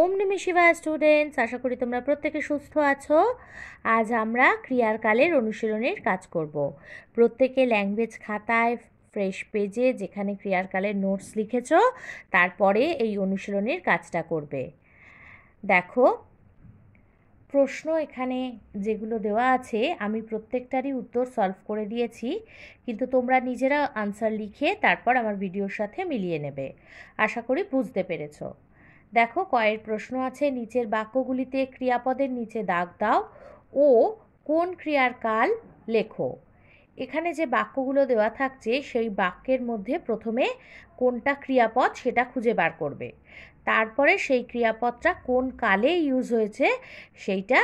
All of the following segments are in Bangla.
ওম নিমি শিবা স্টুডেন্টস আশা করি তোমরা প্রত্যেকে সুস্থ আছো আজ আমরা ক্রিয়ারকালের অনুশীলনের কাজ করব। প্রত্যেকে ল্যাঙ্গুয়েজ খাতায় ফ্রেশ পেজে যেখানে ক্রিয়ারকালের নোটস লিখেছ তারপরে এই অনুশীলনের কাজটা করবে দেখো প্রশ্ন এখানে যেগুলো দেওয়া আছে আমি প্রত্যেকটারই উত্তর সলভ করে দিয়েছি কিন্তু তোমরা নিজেরা আনসার লিখে তারপর আমার ভিডিওর সাথে মিলিয়ে নেবে আশা করি বুঝতে পেরেছো দেখো কয়ের প্রশ্ন আছে নিচের বাক্যগুলিতে ক্রিয়াপদের নিচে দাগ দাও ও কোন ক্রিয়ার কাল লেখো এখানে যে বাক্যগুলো দেওয়া থাকছে সেই বাক্যের মধ্যে প্রথমে কোনটা ক্রিয়াপদ সেটা খুঁজে বার করবে তারপরে সেই ক্রিয়াপদটা কোন কালে ইউজ হয়েছে সেইটা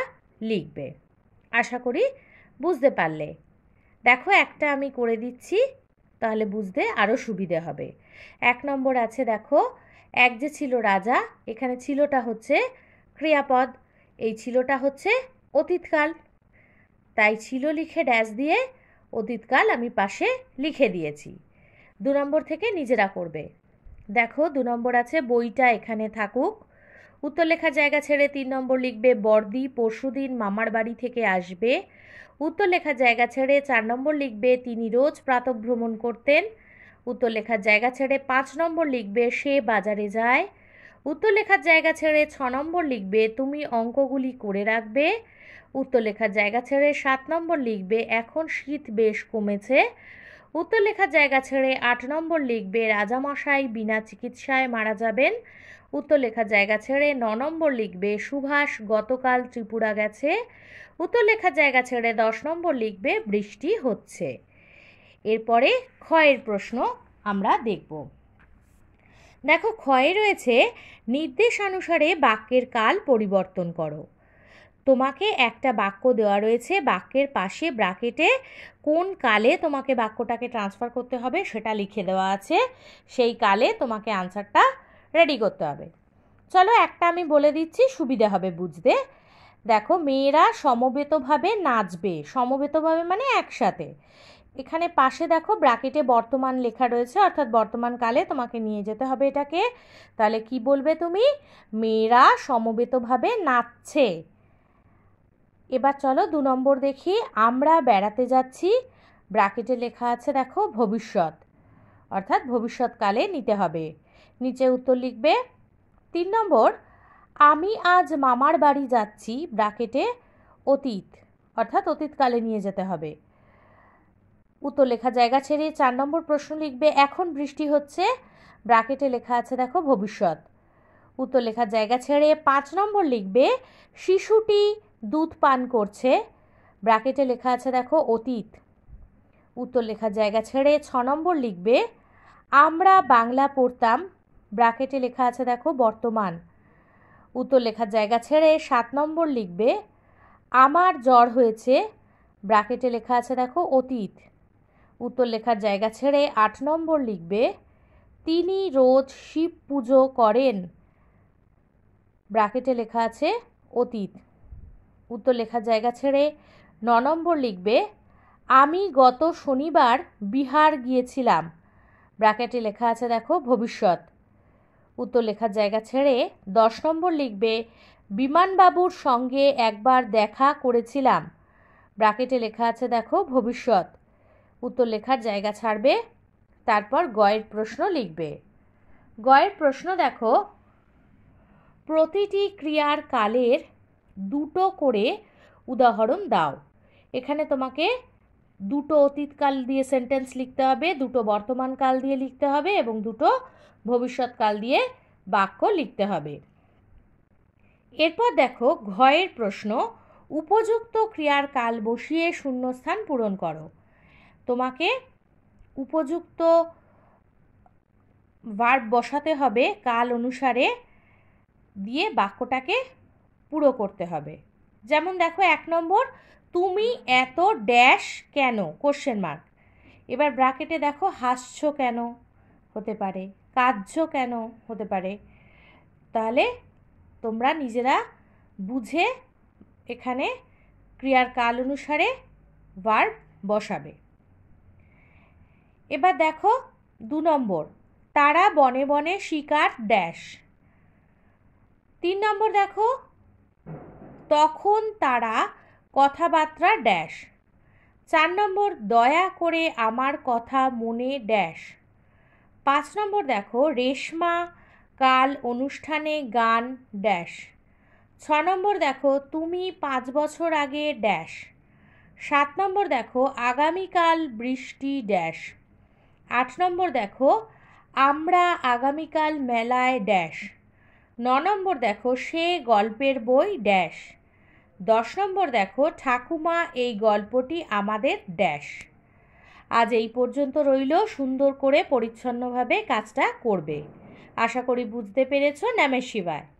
লিখবে আশা করি বুঝতে পারলে দেখো একটা আমি করে দিচ্ছি তাহলে বুঝতে আরও সুবিধে হবে এক নম্বর আছে দেখো এক যে ছিল রাজা এখানে ছিলটা হচ্ছে ক্রিয়াপদ এই ছিলটা হচ্ছে অতীতকাল তাই ছিল লিখে ড্যাশ দিয়ে অতীতকাল আমি পাশে লিখে দিয়েছি দু নম্বর থেকে নিজেরা করবে দেখো দু নম্বর আছে বইটা এখানে থাকুক উত্তর লেখা জায়গা ছেড়ে তিন নম্বর লিখবে বর্দি পরশুদিন মামার বাড়ি থেকে আসবে উত্তর লেখা জায়গা ছেড়ে চার নম্বর লিখবে তিনি রোজ প্রাতঃভ্রমণ করতেন উত্তর লেখার জায়গা ছেড়ে পাঁচ নম্বর লিখবে সে বাজারে যায় উত্তর লেখার জায়গা ছেড়ে ছ নম্বর লিখবে তুমি অঙ্কগুলি করে রাখবে উত্তর লেখার জায়গা ছেড়ে সাত নম্বর লিখবে এখন শীত বেশ কমেছে উত্তর লেখার জায়গা ছেড়ে আট নম্বর লিখবে রাজামশাই বিনা চিকিৎসায় মারা যাবেন উত্তর লেখার জায়গা ছেড়ে ন নম্বর লিখবে সুভাষ গতকাল ত্রিপুরা গেছে উত্তর লেখার জায়গা ছেড়ে দশ নম্বর লিখবে বৃষ্টি হচ্ছে এরপরে ক্ষয়ের প্রশ্ন আমরা দেখব দেখো ক্ষয়ে রয়েছে নির্দেশানুসারে বাক্যের কাল পরিবর্তন করো তোমাকে একটা বাক্য দেওয়া রয়েছে বাক্যের পাশে ব্রাকেটে কোন কালে তোমাকে বাক্যটাকে ট্রান্সফার করতে হবে সেটা লিখে দেওয়া আছে সেই কালে তোমাকে আনসারটা রেডি করতে হবে চলো একটা আমি বলে দিচ্ছি সুবিধা হবে বুঝতে দেখো মেয়েরা সমবেতভাবে নাচবে সমবেতভাবে মানে একসাথে এখানে পাশে দেখো ব্র্যাকেটে বর্তমান লেখা রয়েছে অর্থাৎ বর্তমান কালে তোমাকে নিয়ে যেতে হবে এটাকে তাহলে কি বলবে তুমি মেয়েরা সমবেতভাবে নাচছে এবার চলো দু নম্বর দেখি আমরা বেড়াতে যাচ্ছি ব্র্যাকেটে লেখা আছে দেখো ভবিষ্যৎ অর্থাৎ ভবিষ্যৎকালে নিতে হবে নিচে উত্তর লিখবে তিন নম্বর আমি আজ মামার বাড়ি যাচ্ছি ব্র্যাকেটে অতীত অর্থাৎ অতীতকালে নিয়ে যেতে হবে উত্তর লেখা জায়গা ছেড়ে চার নম্বর প্রশ্ন লিখবে এখন বৃষ্টি হচ্ছে ব্রাকেটে লেখা আছে দেখো ভবিষ্যৎ উত্তর লেখা জায়গা ছেড়ে পাঁচ নম্বর লিখবে শিশুটি দুধ পান করছে ব্রাকেটে লেখা আছে দেখো অতীত উত্তর লেখা জায়গা ছেড়ে ছ নম্বর লিখবে আমরা বাংলা পড়তাম ব্রাকেটে লেখা আছে দেখো বর্তমান উত্তর লেখা জায়গা ছেড়ে সাত নম্বর লিখবে আমার জ্বর হয়েছে ব্রাকেটে লেখা আছে দেখো অতীত উত্তর লেখার জায়গা ছেড়ে আট নম্বর লিখবে তিনি রোজ শিব পুজো করেন ব্রাকেটে লেখা আছে অতীত উত্তর লেখার জায়গা ছেড়ে ন নম্বর লিখবে আমি গত শনিবার বিহার গিয়েছিলাম ব্র্যাকেটে লেখা আছে দেখো ভবিষ্যৎ উত্তর লেখার জায়গা ছেড়ে দশ নম্বর লিখবে বিমানবাবুর সঙ্গে একবার দেখা করেছিলাম ব্র্যাকেটে লেখা আছে দেখো ভবিষ্যৎ উত্তর লেখার জায়গা ছাড়বে তারপর গয়ের প্রশ্ন লিখবে গয়ের প্রশ্ন দেখো প্রতিটি ক্রিয়ার কালের দুটো করে উদাহরণ দাও এখানে তোমাকে দুটো অতীতকাল দিয়ে সেন্টেন্স লিখতে হবে দুটো বর্তমানকাল দিয়ে লিখতে হবে এবং দুটো ভবিষ্যৎকাল দিয়ে বাক্য লিখতে হবে এরপর দেখো ঘয়ের প্রশ্ন উপযুক্ত ক্রিয়ার কাল বসিয়ে শূন্যস্থান পূরণ করো তোমাকে উপযুক্ত ভার্ব বসাতে হবে কাল অনুসারে দিয়ে বাক্যটাকে পুরো করতে হবে যেমন দেখো এক নম্বর তুমি এত ড্যাশ কেন কোশ্চেন মার্ক এবার ব্রাকেটে দেখো হাসছ কেন হতে পারে কাঁদছ কেন হতে পারে তাহলে তোমরা নিজেরা বুঝে এখানে ক্রিয়ার কাল অনুসারে ভার্ব বসাবে এবার দেখো দু নম্বর তারা বনে বনে শিকার ড্যাশ তিন নম্বর দেখো তখন তারা কথাবার্তা ড্যাশ চার নম্বর দয়া করে আমার কথা মনে ড্যাশ পাঁচ নম্বর দেখো রেশমা কাল অনুষ্ঠানে গান ড্যাশ ছ নম্বর দেখো তুমি পাঁচ বছর আগে ড্যাশ সাত নম্বর দেখো আগামীকাল বৃষ্টি ড্যাশ আট নম্বর দেখো আমরা আগামীকাল মেলায় ড্যাশ ন নম্বর দেখো সে গল্পের বই ড্যাশ দশ নম্বর দেখো ঠাকুমা এই গল্পটি আমাদের ড্যাশ আজ এই পর্যন্ত রইল সুন্দর করে পরিচ্ছন্নভাবে কাজটা করবে আশা করি বুঝতে পেরেছ নামে শিবায়